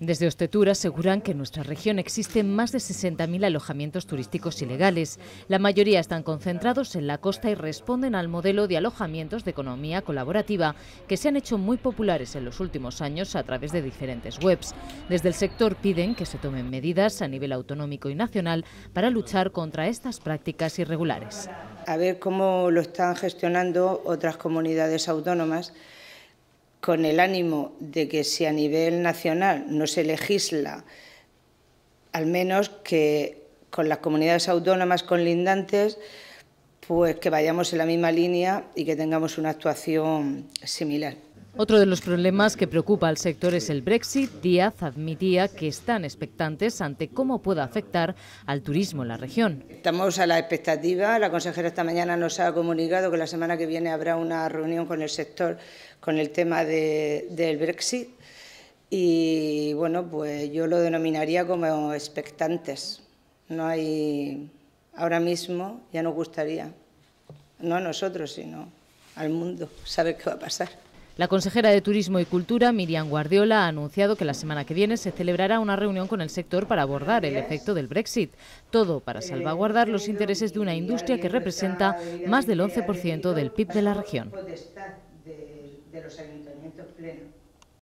Desde Ostetura aseguran que en nuestra región existen más de 60.000 alojamientos turísticos ilegales. La mayoría están concentrados en la costa y responden al modelo de alojamientos de economía colaborativa que se han hecho muy populares en los últimos años a través de diferentes webs. Desde el sector piden que se tomen medidas a nivel autonómico y nacional para luchar contra estas prácticas irregulares. A ver cómo lo están gestionando otras comunidades autónomas con el ánimo de que si a nivel nacional no se legisla, al menos que con las comunidades autónomas conlindantes, pues que vayamos en la misma línea y que tengamos una actuación similar. Otro de los problemas que preocupa al sector es el Brexit. Díaz admitía que están expectantes ante cómo pueda afectar al turismo en la región. Estamos a la expectativa. La consejera esta mañana nos ha comunicado que la semana que viene habrá una reunión con el sector con el tema del Brexit. Y bueno, pues yo lo denominaría como expectantes. No hay. Ahora mismo ya nos gustaría, no a nosotros, sino al mundo, saber qué va a pasar. La consejera de Turismo y Cultura, Miriam Guardiola, ha anunciado que la semana que viene se celebrará una reunión con el sector para abordar el efecto del Brexit. Todo para salvaguardar los intereses de una industria que representa más del 11% del PIB de la región.